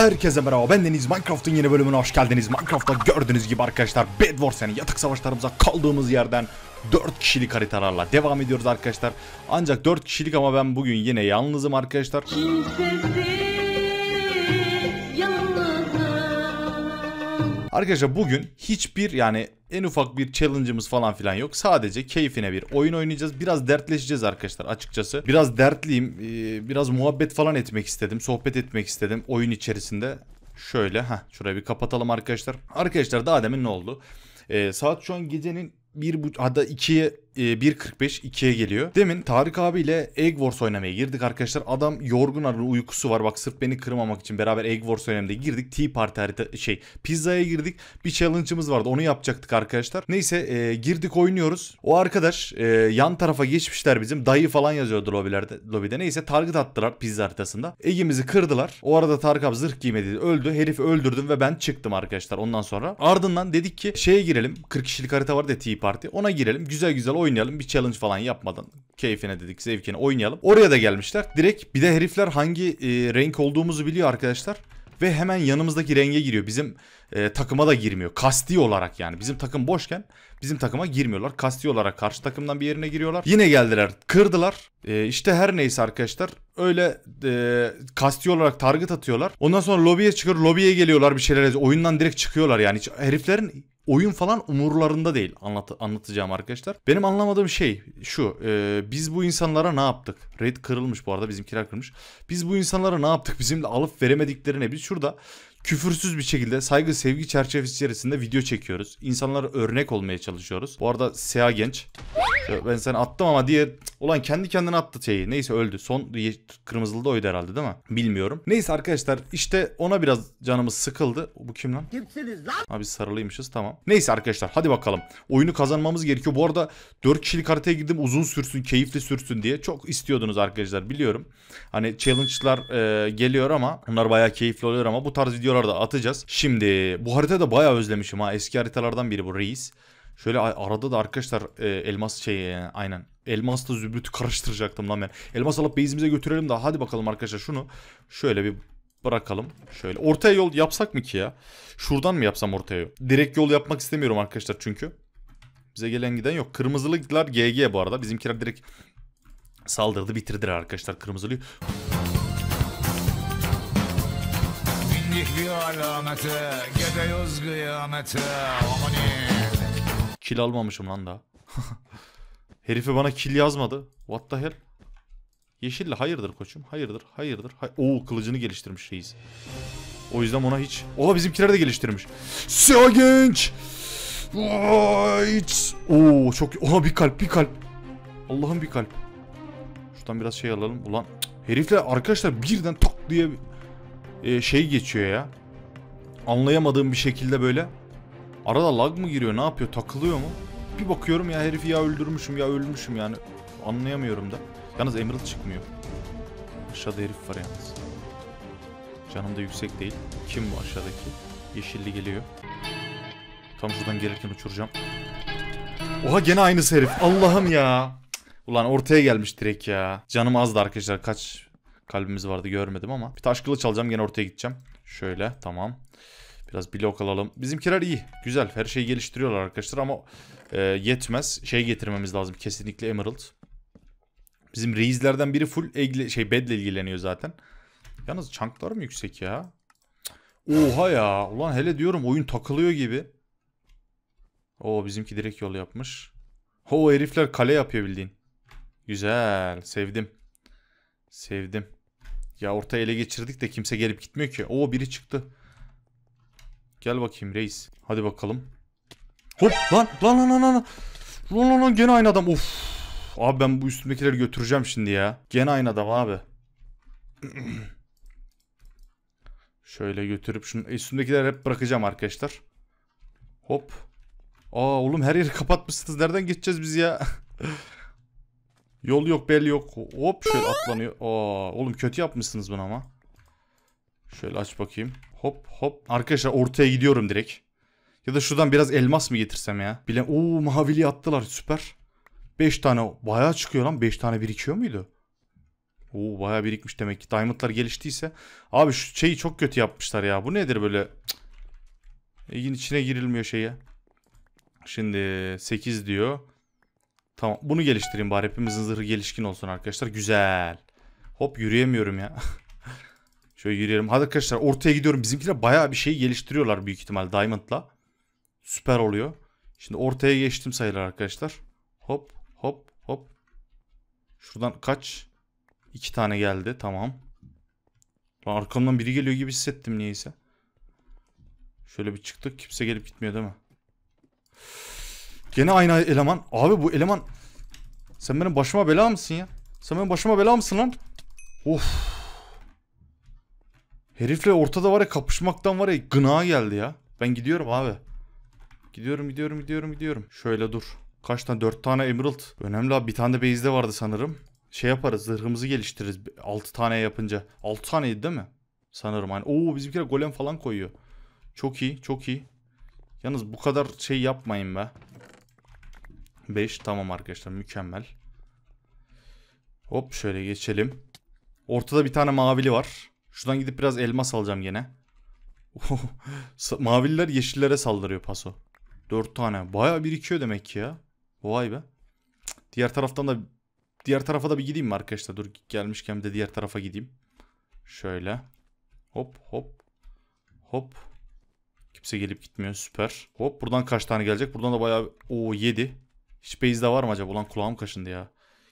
Herkese merhaba ben Deniz Minecraft'ın yeni bölümüne hoş geldiniz. Minecraft'ta gördüğünüz gibi arkadaşlar Bed Wars yani yatak savaşlarımıza kaldığımız yerden 4 kişilik haritalarla devam ediyoruz arkadaşlar. Ancak 4 kişilik ama ben bugün yine yalnızım arkadaşlar. Kimsesiz. Arkadaşlar bugün hiçbir yani en ufak bir challenge'ımız falan filan yok. Sadece keyfine bir oyun oynayacağız. Biraz dertleşeceğiz arkadaşlar açıkçası. Biraz dertliyim. Ee, biraz muhabbet falan etmek istedim. Sohbet etmek istedim oyun içerisinde. Şöyle ha şurayı bir kapatalım arkadaşlar. Arkadaşlar daha demin ne oldu? Ee, saat şu an gecenin bir hatta ikiye 1.45 e, 2'ye geliyor. Demin Tarık abiyle Egg Wars oynamaya girdik arkadaşlar. Adam yorgun arı uykusu var. Bak sırf beni kırmamak için beraber Egg Wars oynamaya girdik. Tea Party harita şey pizzaya girdik. Bir challenge'ımız vardı. Onu yapacaktık arkadaşlar. Neyse e, girdik oynuyoruz. O arkadaş e, yan tarafa geçmişler bizim. Dayı falan yazıyordu lobilerde, lobide. Neyse target attılar pizza haritasında. Egg'imizi kırdılar. O arada Tarık abi zırh giymedi. Öldü. Herifi öldürdüm ve ben çıktım arkadaşlar ondan sonra. Ardından dedik ki şeye girelim. 40 kişilik harita vardı ya Tea Party. Ona girelim. Güzel güzel oynayalım. Bir challenge falan yapmadan keyfine dedik zevkine oynayalım. Oraya da gelmişler. Direkt bir de herifler hangi e, renk olduğumuzu biliyor arkadaşlar. Ve hemen yanımızdaki renge giriyor. Bizim e, takıma da girmiyor. Kasti olarak yani. Bizim takım boşken bizim takıma girmiyorlar. Kasti olarak karşı takımdan bir yerine giriyorlar. Yine geldiler kırdılar. E, işte her neyse arkadaşlar öyle e, kasti olarak target atıyorlar. Ondan sonra lobiye çıkıyor lobiye geliyorlar bir şeyler. Oyundan direkt çıkıyorlar yani. Hiç, heriflerin oyun falan umurlarında değil anlat anlatacağım arkadaşlar. Benim anlamadığım şey şu. E, biz bu insanlara ne yaptık? Raid kırılmış bu arada bizimkiler kırmış. Biz bu insanlara ne yaptık? Bizimle alıp veremediklerine biz şurada küfürsüz bir şekilde saygı sevgi çerçevesi içerisinde video çekiyoruz. İnsanlara örnek olmaya çalışıyoruz. Bu arada Sea Genç ben seni attım ama diye Ulan kendi kendine attı şeyi. Neyse öldü. Son kırmızılı da oydu herhalde değil mi? Bilmiyorum. Neyse arkadaşlar işte ona biraz canımız sıkıldı. Bu kim lan? Kimsiniz lan? Abi sarılıymışız tamam. Neyse arkadaşlar hadi bakalım. Oyunu kazanmamız gerekiyor. Bu arada 4 kişilik haritaya girdim uzun sürsün, keyifli sürsün diye. Çok istiyordunuz arkadaşlar biliyorum. Hani challenge'lar e, geliyor ama onlar bayağı keyifli oluyor ama bu tarz videolar da atacağız. Şimdi bu haritayı da bayağı özlemişim ha. Eski haritalardan biri bu reis. Şöyle arada da arkadaşlar e, elmas şey e, aynen Elmasla zümrütü karıştıracaktım lan ben. Elmas alıp base'imize götürelim de hadi bakalım arkadaşlar şunu. Şöyle bir bırakalım. Şöyle ortaya yol yapsak mı ki ya? Şuradan mı yapsam ortaya yol? Direkt yol yapmak istemiyorum arkadaşlar çünkü. Bize gelen giden yok. Kırmızılıklar GG bu arada. Bizimkiler direkt saldırdı bitirdiler arkadaşlar kırmızılıyı. Kil almamışım lan daha. Herife bana kill yazmadı. What the hell? Yeşille hayırdır koçum? Hayırdır, hayırdır. Hay Oo kılıcını geliştirmiş reis. O yüzden ona hiç... Oha bizimkiler de geliştirmiş. Seo genç! Hiç... Oo çok... Oha bir kalp, bir kalp. Allah'ım bir kalp. Şuradan biraz şey alalım. Ulan herifle arkadaşlar birden tok diye e, şey geçiyor ya. Anlayamadığım bir şekilde böyle. Arada lag mı giriyor ne yapıyor takılıyor mu? bir bakıyorum ya herifi ya öldürmüşüm ya ölmüşüm yani. Anlayamıyorum da. Yalnız Emerald çıkmıyor. Aşağıda herif var yalnız. Canım da yüksek değil. Kim bu aşağıdaki? Yeşilli geliyor. Tam şuradan gelirken uçuracağım. Oha gene aynı herif. Allah'ım ya. Ulan ortaya gelmiş direkt ya. Canım azdı arkadaşlar. Kaç kalbimiz vardı görmedim ama. Bir taş kılıç alacağım gene ortaya gideceğim. Şöyle tamam. Biraz blok alalım. Bizimkiler iyi. Güzel. Her şeyi geliştiriyorlar arkadaşlar ama e, yetmez. Şey getirmemiz lazım. Kesinlikle Emerald. Bizim reislerden biri full egle, şey bedle ilgileniyor zaten. Yalnız chunklar mı yüksek ya? Oha ya. Ulan hele diyorum oyun takılıyor gibi. O bizimki direkt yol yapmış. O herifler kale yapıyor bildiğin. Güzel. Sevdim. Sevdim. Ya orta ele geçirdik de kimse gelip gitmiyor ki. O biri çıktı. Gel bakayım reis. Hadi bakalım. Hop lan lan lan lan lan. Lan lan lan gene aynı adam. Of. Abi ben bu üstümdekileri götüreceğim şimdi ya. Gene aynı adam abi. Şöyle götürüp şunu üstümdekileri hep bırakacağım arkadaşlar. Hop. Aa oğlum her yeri kapatmışsınız. Nereden geçeceğiz biz ya? Yol yok belli yok. Hop şöyle atlanıyor. Aa oğlum kötü yapmışsınız bunu ama. Şöyle aç bakayım. Hop hop. Arkadaşlar ortaya gidiyorum direkt. Ya da şuradan biraz elmas mı getirsem ya? Bile o mavili attılar süper. 5 tane bayağı çıkıyor lan. 5 tane birikiyor muydu? Oo bayağı birikmiş demek ki. Diamond'lar geliştiyse. Abi şu şeyi çok kötü yapmışlar ya. Bu nedir böyle? Egin içine girilmiyor şeye. Şimdi 8 diyor. Tamam bunu geliştireyim bari. Hepimizin zırhı gelişkin olsun arkadaşlar. Güzel. Hop yürüyemiyorum ya. Şöyle yürüyelim. Hadi arkadaşlar ortaya gidiyorum. Bizimkiler bayağı bir şey geliştiriyorlar büyük ihtimal Diamond'la. Süper oluyor. Şimdi ortaya geçtim sayılır arkadaşlar. Hop hop hop. Şuradan kaç? İki tane geldi. Tamam. Lan arkamdan biri geliyor gibi hissettim niyeyse. Şöyle bir çıktık. Kimse gelip gitmiyor değil mi? Gene aynı eleman. Abi bu eleman... Sen benim başıma bela mısın ya? Sen benim başıma bela mısın lan? Of. Herifle ortada var ya kapışmaktan var ya gına geldi ya. Ben gidiyorum abi. Gidiyorum gidiyorum gidiyorum gidiyorum. Şöyle dur. Kaç tane? 4 tane Emerald. Önemli abi. Bir tane de base'de vardı sanırım. Şey yaparız. Zırhımızı geliştiririz. 6 tane yapınca. 6 taneydi değil mi? Sanırım hani. Oo bizimkiler golem falan koyuyor. Çok iyi. Çok iyi. Yalnız bu kadar şey yapmayın be. 5 tamam arkadaşlar. Mükemmel. Hop şöyle geçelim. Ortada bir tane mavili var. Şuradan gidip biraz elma salacağım gene. Maviller yeşillere saldırıyor paso. Dört tane. Baya birikiyor demek ki ya. Vay be. Diğer taraftan da diğer tarafa da bir gideyim mi arkadaşlar? Dur gelmişken bir de diğer tarafa gideyim. Şöyle. Hop hop. Hop. Kimse gelip gitmiyor. Süper. Hop buradan kaç tane gelecek? Buradan da bayağı o 7. Hiç base var mı acaba? Ulan kulağım kaşındı ya.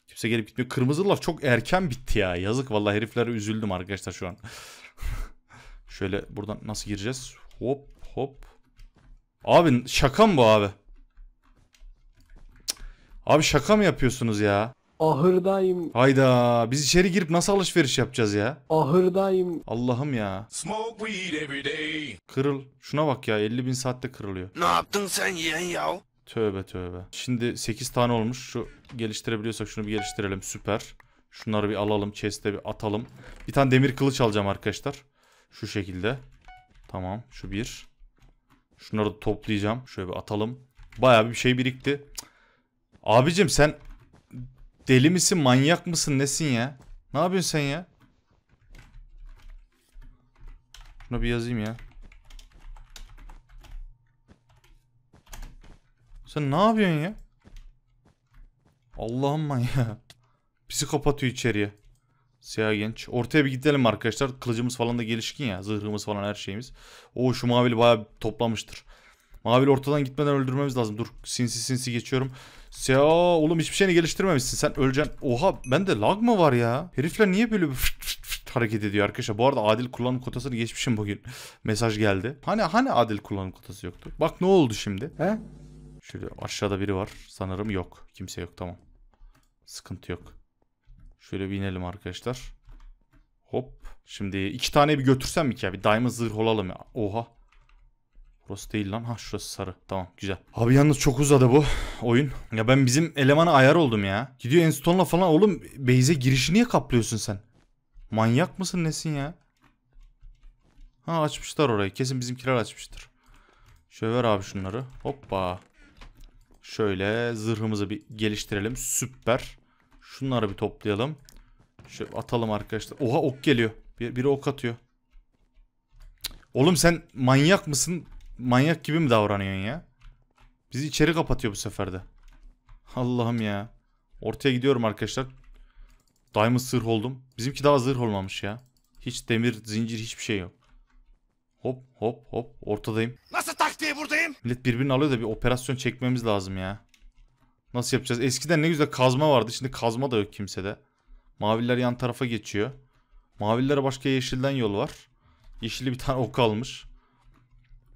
Kimse gelip gitmiyor. Kırmızılar çok erken bitti ya. Yazık vallahi heriflere üzüldüm arkadaşlar şu an. Şöyle buradan nasıl gireceğiz? Hop hop. Abi şaka mı bu abi? Abi şaka mı yapıyorsunuz ya? Ahırdayım. Hayda biz içeri girip nasıl alışveriş yapacağız ya? Ahırdayım. Allah'ım ya. Smoke weed every day. Kırıl. Şuna bak ya 50 bin saatte kırılıyor. Ne yaptın sen yeğen ya? Tövbe tövbe. Şimdi 8 tane olmuş. Şu geliştirebiliyorsak şunu bir geliştirelim. Süper. Şunları bir alalım. Chest'e bir atalım. Bir tane demir kılıç alacağım arkadaşlar. Şu şekilde. Tamam. Şu bir. Şunları da toplayacağım. Şöyle bir atalım. Bayağı bir şey birikti. Abicim sen deli misin? Manyak mısın? Nesin ya? Ne yapıyorsun sen ya? Şuna bir yazayım ya. Sen ne yapıyorsun ya? Allah'ım ya. Bizi kapatıyor içeriye. Siyah genç. Ortaya bir gidelim arkadaşlar. Kılıcımız falan da gelişkin ya. Zırhımız falan her şeyimiz. Oo şu mavili bayağı toplamıştır. Mavili ortadan gitmeden öldürmemiz lazım. Dur sinsi sinsi geçiyorum. Siyah oğlum hiçbir şeyini geliştirmemişsin. Sen öleceksin. Oha bende lag mı var ya? Herifler niye böyle bir fırt fırt fırt hareket ediyor arkadaşlar? Bu arada adil kullanım kotasını geçmişim bugün. Mesaj geldi. Hani hani adil kullanım kotası yoktu? Bak ne oldu şimdi? He? Şöyle aşağıda biri var. Sanırım yok. Kimse yok. Tamam. Sıkıntı yok. Şöyle bir inelim arkadaşlar. Hop. Şimdi iki tane bir götürsem mi ki ya? Bir daima zırh olalım ya. Oha. Burası değil lan. Ha şurası sarı. Tamam güzel. Abi yalnız çok uzadı bu oyun. Ya ben bizim elemana ayar oldum ya. Gidiyor enstone'la falan. Oğlum base'e girişi niye kaplıyorsun sen? Manyak mısın nesin ya? Ha açmışlar orayı. Kesin bizimkiler açmıştır. Şöyle ver abi şunları. Hoppa. Şöyle zırhımızı bir geliştirelim. Süper. Şunları bir toplayalım. Şöyle atalım arkadaşlar. Oha ok geliyor. Bir, biri ok atıyor. Oğlum sen manyak mısın? Manyak gibi mi davranıyorsun ya? Bizi içeri kapatıyor bu sefer de. Allah'ım ya. Ortaya gidiyorum arkadaşlar. Diamond zırh oldum. Bizimki daha zırh olmamış ya. Hiç demir, zincir hiçbir şey yok. Hop hop hop ortadayım. Nasıl tak diye buradayım? Millet birbirini alıyor da bir operasyon çekmemiz lazım ya. Nasıl yapacağız? Eskiden ne güzel kazma vardı. Şimdi kazma da yok kimsede. Maviler yan tarafa geçiyor. Mavilere başka yeşilden yol var. Yeşili bir tane ok almış.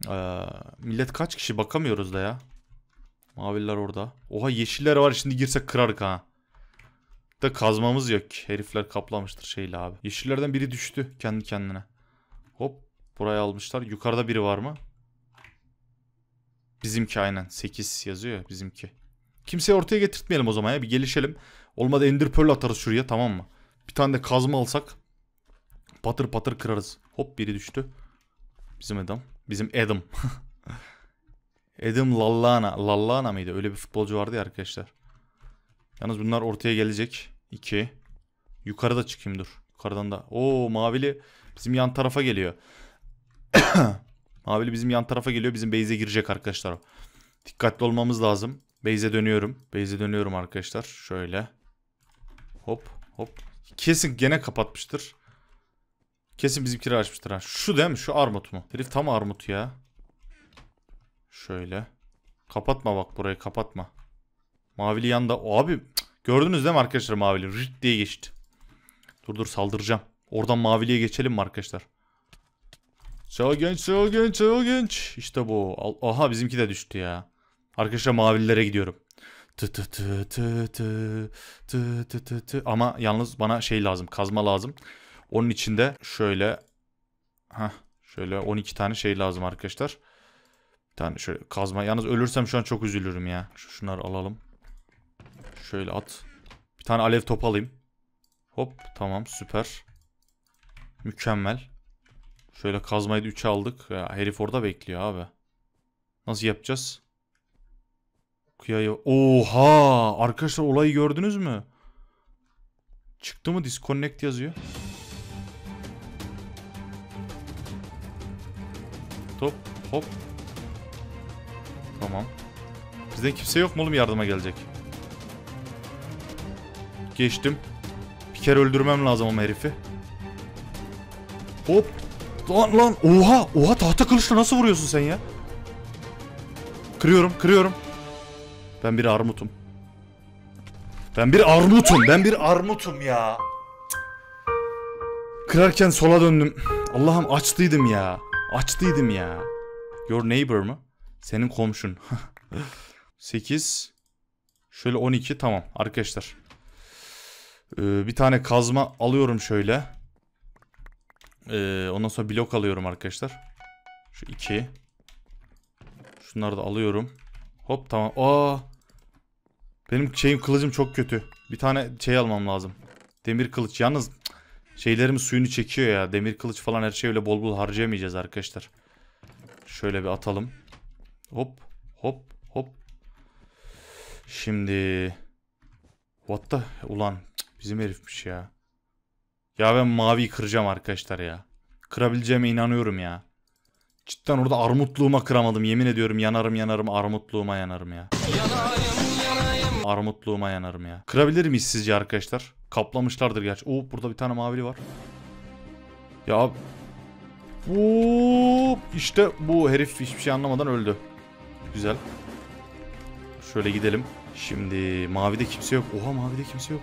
Ee, millet kaç kişi bakamıyoruz da ya. Maviler orada. Oha yeşiller var şimdi girsek kırarık ha. Da kazmamız yok. Herifler kaplamıştır şeyle abi. Yeşillerden biri düştü kendi kendine. Hop Burayı almışlar. Yukarıda biri var mı? Bizimki aynen. 8 yazıyor ya bizimki. Kimseyi ortaya getirtmeyelim o zaman ya. Bir gelişelim. Olmadı ender pearl atarız şuraya tamam mı? Bir tane de kazma alsak. Patır patır kırarız. Hop biri düştü. Bizim Adam. Bizim Adam. Adam Lallana. Lallana mıydı? Öyle bir futbolcu vardı ya arkadaşlar. Yalnız bunlar ortaya gelecek. 2. Yukarıda çıkayım dur. Yukarıdan da. Oo mavili bizim yan tarafa geliyor. Mavili bizim yan tarafa geliyor. Bizim base'e girecek arkadaşlar. Dikkatli olmamız lazım. Base'e dönüyorum. Base'e dönüyorum arkadaşlar. Şöyle. Hop hop. Kesin gene kapatmıştır. Kesin bizimkileri açmıştır ha. Şu değil mi? Şu armut mu? Herif tam armut ya. Şöyle. Kapatma bak burayı kapatma. Mavili yanda. O abi gördünüz değil mi arkadaşlar mavili? Rit diye geçti. Dur dur saldıracağım. Oradan maviliye geçelim mi arkadaşlar? Sağ genç, sağ genç, sağ genç. İşte bu. Aha bizimki de düştü ya. Arkadaşlar mavililere gidiyorum. Tı tı tı tı tı tı tı tı tı. Ama yalnız bana şey lazım, kazma lazım. Onun için de şöyle ha şöyle 12 tane şey lazım arkadaşlar. Bir tane şöyle kazma. Yalnız ölürsem şu an çok üzülürüm ya. Şunları alalım. Şöyle at. Bir tane alev top alayım. Hop tamam süper. Mükemmel. Şöyle kazmayı da aldık. Ya, herif orada bekliyor abi. Nasıl yapacağız? Kıyayı... Oha! Arkadaşlar olayı gördünüz mü? Çıktı mı? Disconnect yazıyor. Top. Hop. Tamam. Bizden kimse yok mu oğlum yardıma gelecek? Geçtim. Bir kere öldürmem lazım ama herifi. Hop. Lan lan oha oha tahta kılıçla nasıl vuruyorsun sen ya? Kırıyorum kırıyorum. Ben bir armutum. Ben bir armutum ben bir armutum ya. Kırarken sola döndüm. Allah'ım açtıydım ya. Açtıydım ya. Your neighbor mı? Senin komşun. 8. Şöyle 12 tamam arkadaşlar. Ee, bir tane kazma alıyorum şöyle. Ee, ondan sonra blok alıyorum arkadaşlar. Şu iki. Şunları da alıyorum. Hop tamam. Aa. Benim şeyim kılıcım çok kötü. Bir tane şey almam lazım. Demir kılıç. Yalnız şeylerim suyunu çekiyor ya. Demir kılıç falan her şey öyle bol bol harcayamayacağız arkadaşlar. Şöyle bir atalım. Hop hop hop. Şimdi. What the? Ulan bizim herifmiş ya. Ya ben maviyi kıracağım arkadaşlar ya. Kırabileceğime inanıyorum ya. Cidden orada armutluğuma kıramadım. Yemin ediyorum yanarım yanarım armutluğuma yanarım ya. Armutluğuma yanarım ya. Kırabilir miyiz sizce arkadaşlar? Kaplamışlardır gerçi. Oo burada bir tane mavili var. Ya. Oo, işte bu herif hiçbir şey anlamadan öldü. Güzel. Şöyle gidelim. Şimdi mavide kimse yok. Oha mavide kimse yok.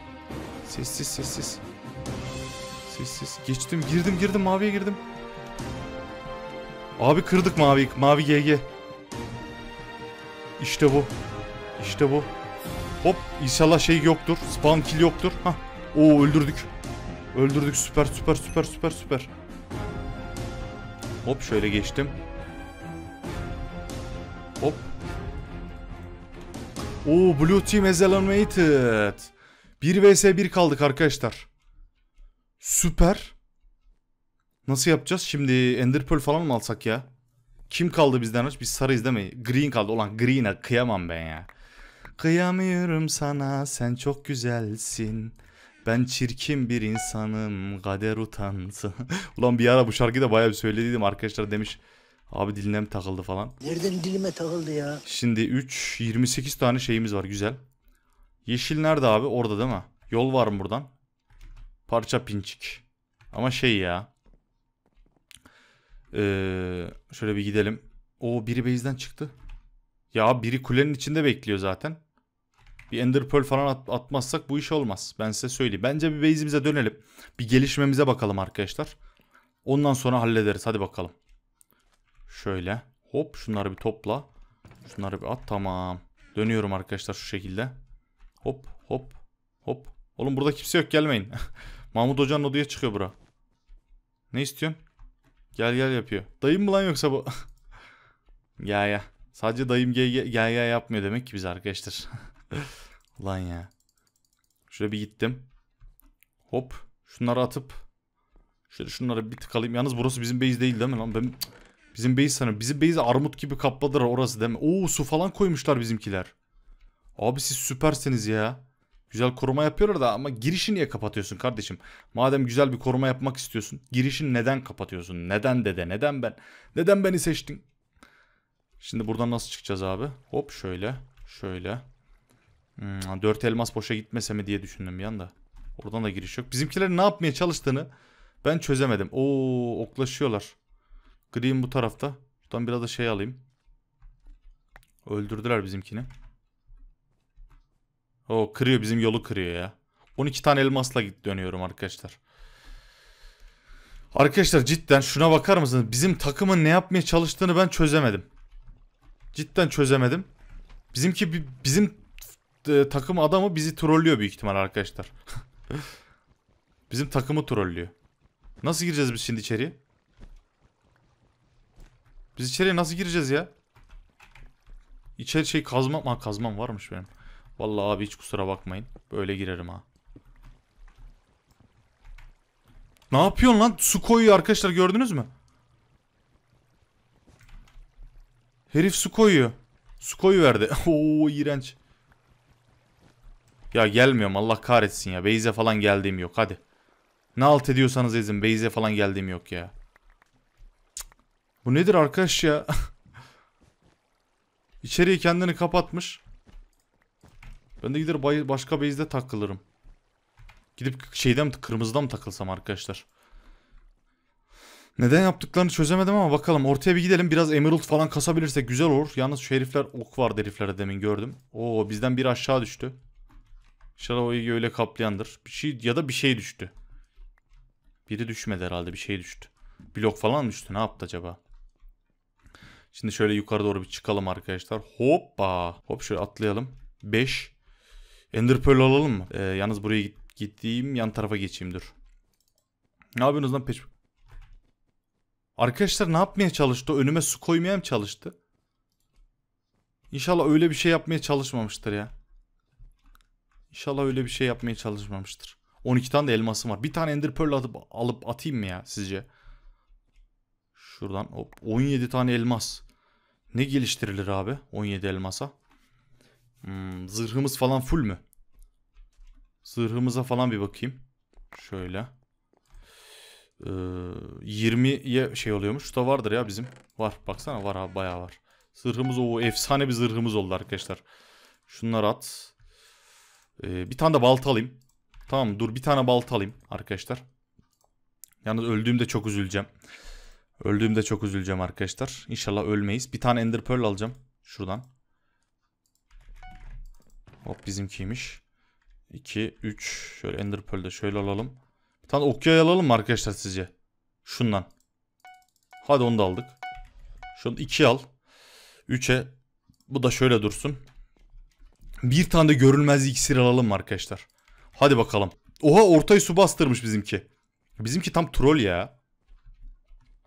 Sessiz sessiz. Sessiz. Geçtim. Girdim girdim. Maviye girdim. Abi kırdık mavi. Mavi GG. İşte bu. İşte bu. Hop. İnşallah şey yoktur. Spawn kill yoktur. Hah. Oo öldürdük. Öldürdük. Süper süper süper süper süper. Hop şöyle geçtim. Hop. Oo Blue Team has eliminated. 1 vs 1 kaldık arkadaşlar. Süper. Nasıl yapacağız? Şimdi Ender Pearl falan mı alsak ya? Kim kaldı bizden aç? Biz sarıyız değil mi? Green kaldı. Ulan Green'e kıyamam ben ya. Kıyamıyorum sana sen çok güzelsin. Ben çirkin bir insanım kader utansın. Ulan bir ara bu şarkıyı da bayağı bir söylediydim arkadaşlar demiş. Abi dilime takıldı falan. Nereden dilime takıldı ya? Şimdi 3, 28 tane şeyimiz var güzel. Yeşil nerede abi? Orada değil mi? Yol var mı buradan? Parça pinçik. Ama şey ya. Ee, şöyle bir gidelim. O biri base'den çıktı. Ya biri kulenin içinde bekliyor zaten. Bir Ender Pearl falan at atmazsak bu iş olmaz. Ben size söyleyeyim. Bence bir base'imize dönelim. Bir gelişmemize bakalım arkadaşlar. Ondan sonra hallederiz. Hadi bakalım. Şöyle. Hop şunları bir topla. Şunları bir at. Tamam. Dönüyorum arkadaşlar şu şekilde. Hop hop hop. Oğlum burada kimse yok gelmeyin. Mahmut Hoca'nın odaya çıkıyor bura. Ne istiyorsun? Gel gel yapıyor. Dayım mı lan yoksa bu? ya ya. Sadece dayım gel gel, gel yapmıyor demek ki biz arkadaşlar. lan ya. Şöyle bir gittim. Hop. Şunları atıp. Şöyle şunları bir tık alayım. Yalnız burası bizim base değil değil mi lan? Ben... Bizim base sanırım. Bizim base armut gibi kapladılar orası değil mi? Oo su falan koymuşlar bizimkiler. Abi siz süpersiniz ya. Güzel koruma yapıyorlar da ama girişi niye kapatıyorsun kardeşim? Madem güzel bir koruma yapmak istiyorsun. Girişi neden kapatıyorsun? Neden dede? Neden ben? Neden beni seçtin? Şimdi buradan nasıl çıkacağız abi? Hop şöyle. Şöyle. Hmm, dört elmas boşa gitmese mi diye düşündüm bir anda. Oradan da giriş yok. Bizimkilerin ne yapmaya çalıştığını ben çözemedim. Oo oklaşıyorlar. Green bu tarafta. Buradan biraz da şey alayım. Öldürdüler bizimkini. O kırıyor bizim yolu kırıyor ya. 12 tane elmasla git dönüyorum arkadaşlar. Arkadaşlar cidden şuna bakar mısınız? Bizim takımın ne yapmaya çalıştığını ben çözemedim. Cidden çözemedim. Bizimki bizim e, takım adamı bizi trollüyor büyük ihtimal arkadaşlar. bizim takımı trollüyor. Nasıl gireceğiz biz şimdi içeriye? Biz içeriye nasıl gireceğiz ya? İçeri şey kazmam, ha kazmam varmış benim. Vallahi abi hiç kusura bakmayın. Böyle girerim ha. Ne yapıyorsun lan? Su koyuyor arkadaşlar gördünüz mü? Herif su koyuyor. Su koyu verdi Oo iğrenç. Ya gelmiyorum Allah kahretsin ya. Beyze falan geldiğim yok hadi. Ne alt ediyorsanız izin Beyze falan geldiğim yok ya. Bu nedir arkadaş ya? İçeriye kendini kapatmış. Ben de gider başka base'de takılırım. Gidip şeyden mi kırmızıdan mı takılsam arkadaşlar? Neden yaptıklarını çözemedim ama bakalım. Ortaya bir gidelim. Biraz emerald falan kasabilirsek güzel olur. Yalnız şu ok var deriflere demin gördüm. Oo bizden bir aşağı düştü. İnşallah o iyi öyle kaplayandır. Bir şey ya da bir şey düştü. Biri düşmedi herhalde bir şey düştü. Blok falan düştü ne yaptı acaba? Şimdi şöyle yukarı doğru bir çıkalım arkadaşlar. Hoppa. Hop şöyle atlayalım. 5 Ender alalım mı? Ee, yalnız buraya git gittiğim yan tarafa geçeyim dur. Ne yapıyorsunuz lan peş... Arkadaşlar ne yapmaya çalıştı? Önüme su koymaya mı çalıştı? İnşallah öyle bir şey yapmaya çalışmamıştır ya. İnşallah öyle bir şey yapmaya çalışmamıştır. 12 tane de elmasım var. Bir tane Ender Pearl atıp, alıp atayım mı ya sizce? Şuradan hop 17 tane elmas. Ne geliştirilir abi 17 elmasa? Hmm, zırhımız falan full mü? Zırhımıza falan bir bakayım. Şöyle. Ee, 20'ye şey oluyormuş. Şu Da vardır ya bizim. Var. Baksana var abi bayağı var. Zırhımız o efsane bir zırhımız oldu arkadaşlar. Şunları at. Ee, bir tane de balta alayım. Tamam dur bir tane balta alayım arkadaşlar. Yalnız öldüğümde çok üzüleceğim. Öldüğümde çok üzüleceğim arkadaşlar. İnşallah ölmeyiz. Bir tane Ender Pearl alacağım. Şuradan. Hop bizimkiymiş. 2, 3. Şöyle Ender Pearl'de şöyle alalım. Bir tane okya alalım mı arkadaşlar sizce? Şundan. Hadi onu da aldık. Şunu 2 al. 3'e bu da şöyle dursun. Bir tane de görülmez iksir alalım mı arkadaşlar? Hadi bakalım. Oha ortayı su bastırmış bizimki. Bizimki tam troll ya.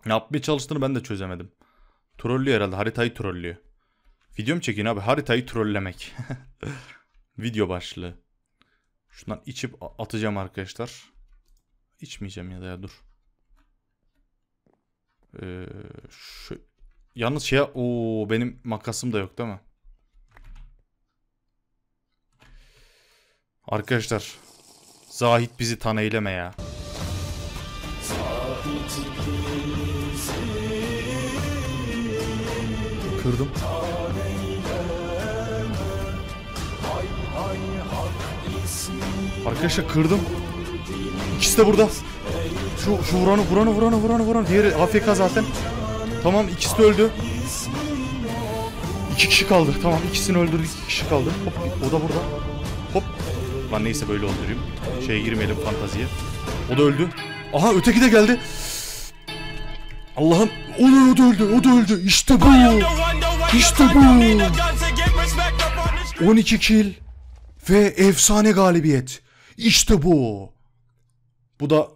yapmaya çalıştığını ben de çözemedim. Trollüyor herhalde haritayı trollüyor. Videom çekin abi haritayı trollemek. Video başlığı. Şundan içip atacağım arkadaşlar. İçmeyeceğim ya da ya dur. Ee, şu, yalnız şey o benim makasım da yok değil mi? Arkadaşlar Zahit bizi tan eyleme ya. Kırdım. Arkadaşlar kırdım. İkisi de burada. Şu, şu vuranı vuranı vuranı vuranı vuranı. Diğeri AFK zaten. Tamam ikisi de öldü. İki kişi kaldı. Tamam ikisini öldürdük. İki kişi kaldı. Hop o da burada. Hop. ben neyse böyle öldüreyim. Şeye girmeyelim fantaziye. O da öldü. Aha öteki de geldi. Allah'ım. O da, o da öldü. O da öldü. İşte bu. İşte bu. 12 kill. Ve efsane galibiyet. İşte bu. Bu da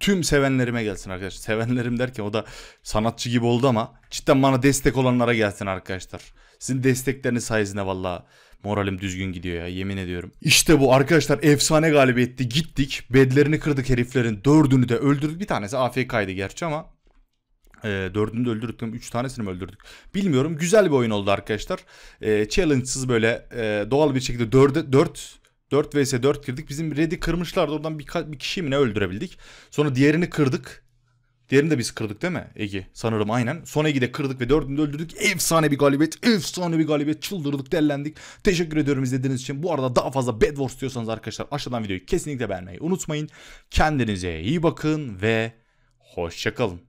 tüm sevenlerime gelsin arkadaşlar. Sevenlerim derken o da sanatçı gibi oldu ama cidden bana destek olanlara gelsin arkadaşlar. Sizin destekleriniz sayesinde valla moralim düzgün gidiyor ya yemin ediyorum. İşte bu arkadaşlar efsane galibiyetti gittik. Bedlerini kırdık heriflerin dördünü de öldürdük. Bir tanesi AFK'ydı gerçi ama e, dördünü de öldürdük mü? Üç tanesini mi öldürdük? Bilmiyorum. Güzel bir oyun oldu arkadaşlar. E, challenge'sız böyle e, doğal bir şekilde dörde, dört 4 vs 4 girdik. Bizim Red'i kırmışlardı. Oradan bir, bir kişiyi mi ne öldürebildik. Sonra diğerini kırdık. Diğerini de biz kırdık değil mi Egi? Sanırım aynen. Son Egi'yi de kırdık ve dördünü öldürdük. Efsane bir galibiyet. Efsane bir galibiyet. Çıldırdık, dellendik. Teşekkür ediyorum izlediğiniz için. Bu arada daha fazla Bed Wars diyorsanız arkadaşlar aşağıdan videoyu kesinlikle beğenmeyi unutmayın. Kendinize iyi bakın ve hoşçakalın.